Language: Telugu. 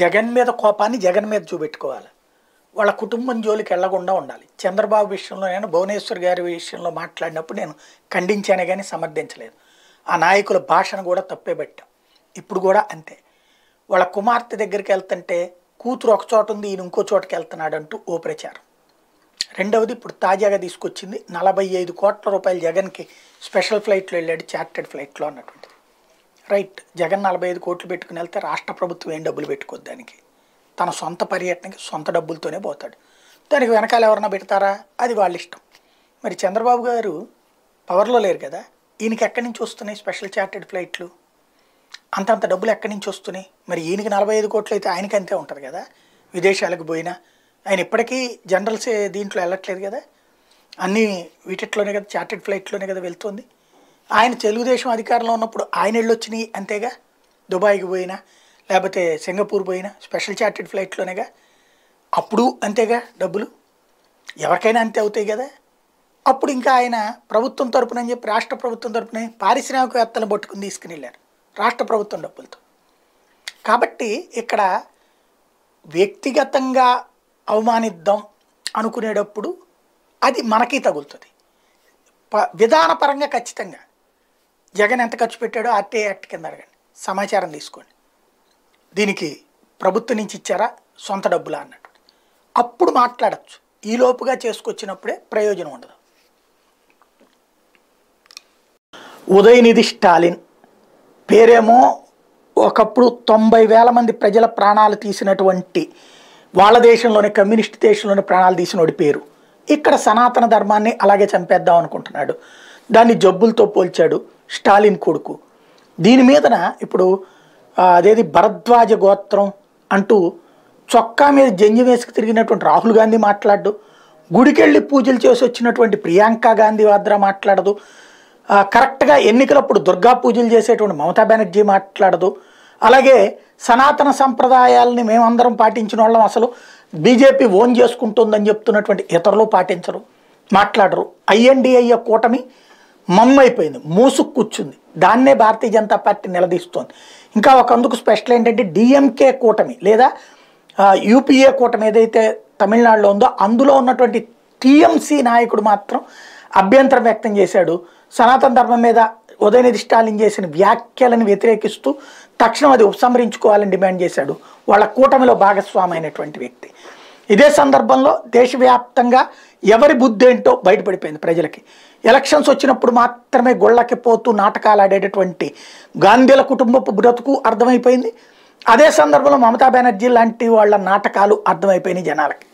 జగన్ మీద కోపాన్ని జగన్ మీద చూపెట్టుకోవాలి వాళ్ళ కుటుంబం జోలికి వెళ్లకుండా ఉండాలి చంద్రబాబు విషయంలో నేను భువనేశ్వర్ గారి విషయంలో మాట్లాడినప్పుడు నేను ఖండించాను కానీ సమర్థించలేదు ఆ నాయకుల భాషను కూడా తప్పే పెట్టాం ఇప్పుడు కూడా అంతే వాళ్ళ కుమార్తె దగ్గరికి వెళ్తుంటే కూతురు ఒక చోట ఉంది ఈయన ఇంకో చోటకి వెళ్తున్నాడు అంటూ ఓ ప్రచారం రెండవది ఇప్పుడు తాజాగా తీసుకొచ్చింది నలభై ఐదు కోట్ల రూపాయలు జగన్కి స్పెషల్ ఫ్లైట్లో వెళ్ళాడు చార్టెడ్ ఫ్లైట్లో అన్నటువంటిది రైట్ జగన్ నలభై ఐదు కోట్లు పెట్టుకుని వెళ్తే రాష్ట్ర ప్రభుత్వం ఏం డబ్బులు పెట్టుకోదు దానికి తన సొంత పర్యటనకి సొంత డబ్బులతోనే పోతాడు దానికి వెనకాల ఎవరన్నా పెడతారా అది వాళ్ళ ఇష్టం మరి చంద్రబాబు గారు పవర్లో లేరు కదా ఈయనకి ఎక్కడి నుంచి వస్తున్నాయి స్పెషల్ చార్టెడ్ ఫ్లైట్లు అంతంత డబ్బులు ఎక్కడి నుంచి వస్తున్నాయి మరి ఈయనకి నలభై ఐదు కోట్లు అయితే ఆయనకి అంతే ఉంటుంది కదా విదేశాలకు పోయినా ఆయన ఇప్పటికీ జనరల్స్ దీంట్లో వెళ్ళట్లేదు కదా అన్నీ వీటిలోనే కదా చార్టెడ్ ఫ్లైట్లోనే కదా వెళ్తుంది ఆయన తెలుగుదేశం అధికారంలో ఉన్నప్పుడు ఆయన వెళ్ళొచ్చినాయి అంతేగా దుబాయ్కి పోయినా లేకపోతే సింగపూర్ పోయినా స్పెషల్ చార్టెడ్ ఫ్లైట్లోనేగా అప్పుడు అంతేగా డబ్బులు ఎవరికైనా అంతే అవుతాయి కదా అప్పుడు ఇంకా ఆయన ప్రభుత్వం తరఫున అని చెప్పి రాష్ట్ర ప్రభుత్వం తరపున పారిశ్రామికవేత్తలు పట్టుకుని తీసుకుని వెళ్ళారు రాష్ట్ర ప్రభుత్వం డబ్బులతో కాబట్టి ఇక్కడ వ్యక్తిగతంగా అవమానిద్దాం అనుకునేటప్పుడు అది మనకి తగులుతుంది విధానపరంగా ఖచ్చితంగా జగన్ ఎంత ఖర్చు పెట్టాడో ఆర్టీఐ యాక్ట్ కింద అడగండి సమాచారం తీసుకోండి దీనికి ప్రభుత్వం నుంచి ఇచ్చారా సొంత డబ్బులా అన్నట్టు అప్పుడు మాట్లాడచ్చు ఈలోపుగా చేసుకొచ్చినప్పుడే ప్రయోజనం ఉండదు ఉదయనిధి స్టాలిన్ పేరేమో ఒకప్పుడు తొంభై వేల మంది ప్రజల ప్రాణాలు తీసినటువంటి వాళ్ళ దేశంలోని కమ్యూనిస్ట్ దేశంలోని ప్రాణాలు తీసినోడి పేరు ఇక్కడ సనాతన ధర్మాన్ని అలాగే చంపేద్దాం అనుకుంటున్నాడు దాన్ని జబ్బులతో పోల్చాడు స్టాలిన్ కొడుకు దీని మీదన ఇప్పుడు అదేది భరద్వాజ గోత్రం అంటూ చొక్కా మీద జంజి వేసుకు తిరిగినటువంటి రాహుల్ గాంధీ మాట్లాడు గుడికెళ్ళి పూజలు చేసి వచ్చినటువంటి ప్రియాంక గాంధీ వాద్ర మాట్లాడదు కరెక్ట్గా ఎన్నికలప్పుడు దుర్గా పూజలు చేసేటువంటి మమతా బెనర్జీ మాట్లాడదు అలాగే సనాతన సంప్రదాయాలని మేమందరం పాటించిన వాళ్ళం అసలు బీజేపీ ఓన్ చేసుకుంటుందని చెప్తున్నటువంటి ఇతరులు పాటించరు మాట్లాడరు ఐఎన్డిఐ కూటమి మమ్మైపోయింది మూసుకు కూర్చుంది దాన్నే భారతీయ జనతా పార్టీ నిలదీస్తోంది ఇంకా ఒక అందుకు స్పెషల్ ఏంటంటే డిఎంకే కూటమి లేదా యూపీఏ కూటమి ఏదైతే తమిళనాడులో ఉందో అందులో ఉన్నటువంటి టీఎంసీ నాయకుడు మాత్రం అభ్యంతరం వ్యక్తం చేశాడు సనాతన ధర్మం మీద ఉదయనిధి స్టాలిన్ చేసిన వ్యాఖ్యలను వ్యతిరేకిస్తూ తక్షణం అది ఉపసంహరించుకోవాలని డిమాండ్ చేశాడు వాళ్ళ కూటమిలో భాగస్వామైనటువంటి వ్యక్తి ఇదే సందర్భంలో దేశవ్యాప్తంగా ఎవరి బుద్ధి ఏంటో బయటపడిపోయింది ప్రజలకి ఎలక్షన్స్ వచ్చినప్పుడు మాత్రమే గొళ్ళకి పోతూ నాటకాలు ఆడేటటువంటి గాంధీల కుటుంబపు బ్రతుకు అర్థమైపోయింది అదే సందర్భంలో మమతా బెనర్జీ లాంటి వాళ్ళ నాటకాలు అర్థమైపోయినాయి జనాలకి